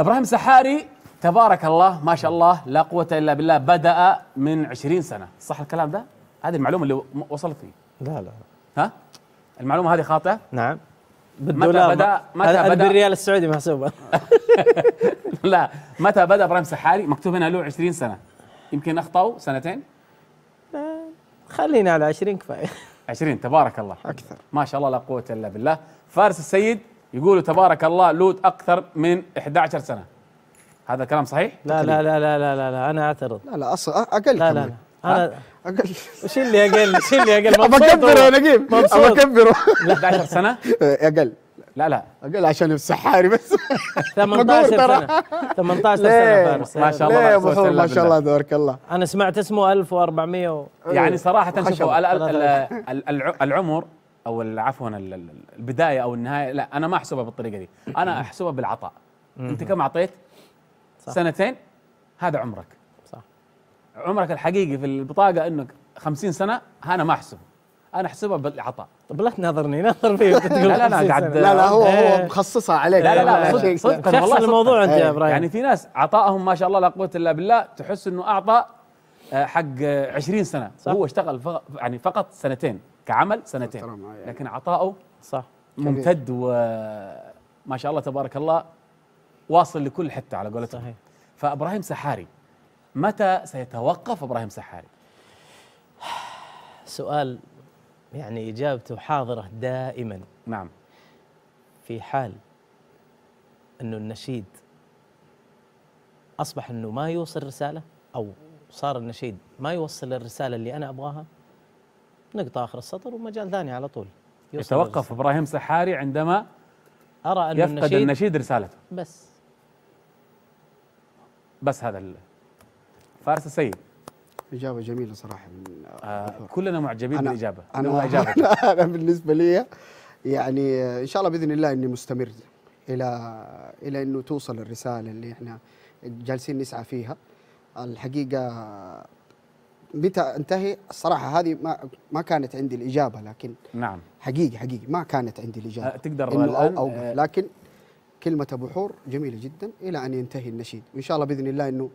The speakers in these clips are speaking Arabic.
ابراهيم سحاري تبارك الله ما شاء الله لا قوه الا بالله بدا من 20 سنه صح الكلام ده هذه المعلومه اللي وصلتني لا لا ها المعلومه هذه خاطئه نعم بالدولار متى بدا متى بدا بالريال السعودي محسوبه لا متى بدا ابراهيم سحاري مكتوب هنا له 20 سنه يمكن اخطاوا سنتين خلينا على 20 كفايه 20 تبارك الله اكثر ما شاء الله لا قوه الا بالله فارس السيد يقولوا تبارك الله لوط اكثر من 11 سنه هذا كلام صحيح؟ لا لا لا لا لا لا, لا انا اعترض لا لا اصلا اقل لا لا, لا. انا اقل وش اللي اقل؟ وش اللي اقل؟ ما اكبره يا نجيب ما بكبره 11 سنه؟ إيه، اقل لا لا اقل عشان السحاري بس 18 سنه 18 سنه فارس ما شاء الله ليه ما شاء الله تبارك الله انا سمعت اسمه 1400 و... إيه. يعني صراحه شوفوا العمر او عفوا البدايه او النهايه لا انا ما احسبها بالطريقه دي انا احسبها بالعطاء انت كم اعطيت سنتين هذا عمرك صح عمرك الحقيقي في البطاقه انك خمسين سنه انا ما احسبه انا احسبها بالعطاء طب لا تناظرني ناظر فيه إيه. لا لا لا لا لا هو هو مخصصها عليك لا لا لا صدق صدقا والله الموضوع انت يا إيه. ابراهيم يعني في ناس عطائهم ما شاء الله لا قوه الا بالله تحس انه اعطى آه، حق 20 سنه صح. وهو اشتغل فقط يعني فقط سنتين كعمل سنتين لكن عطاؤه صح ممتد وما شاء الله تبارك الله واصل لكل حته على قولتهم صحيح فابراهيم سحاري متى سيتوقف ابراهيم سحاري؟ سؤال يعني اجابته حاضره دائما نعم في حال انه النشيد اصبح انه ما يوصل رساله او صار النشيد ما يوصل الرساله اللي انا ابغاها نقطه اخر السطر ومجال ثاني على طول يتوقف الرسالة. ابراهيم سحاري عندما ارى ان يفقد النشيد, النشيد رسالته بس بس هذا فارس السيد إجابة جميلة صراحة من آه كلنا معجبين أنا بالإجابة أنا, أنا, أنا بالنسبة لي يعني آه، إن شاء الله بإذن الله إني مستمر إلى إلى إنه توصل الرسالة اللي إحنا جالسين نسعى فيها الحقيقه متى انتهي الصراحه هذه ما ما كانت عندي الاجابه لكن نعم حقيقي حقيقي ما كانت عندي الاجابه أه تقدر الان أو أه لكن كلمه ابو حور جميله جدا الى ان ينتهي النشيد وان شاء الله باذن الله انه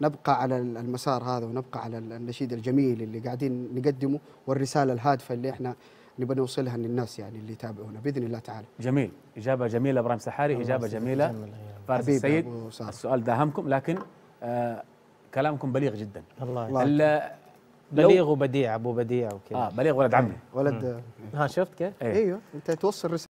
نبقى على المسار هذا ونبقى على النشيد الجميل اللي قاعدين نقدمه والرساله الهادفه اللي احنا نبغى نوصلها للناس يعني اللي يتابعونا باذن الله تعالى. جميل، اجابه جميله ابراهيم سحاري، اجابه جميله فارس السيد السؤال داهمكم لكن آه كلامكم بليغ جدا الله بليغ وبديع ابو بديع وكذا اه بليغ ولد عمي ولد ها شفت كيف؟ إيه. ايوه انت توصل رسالة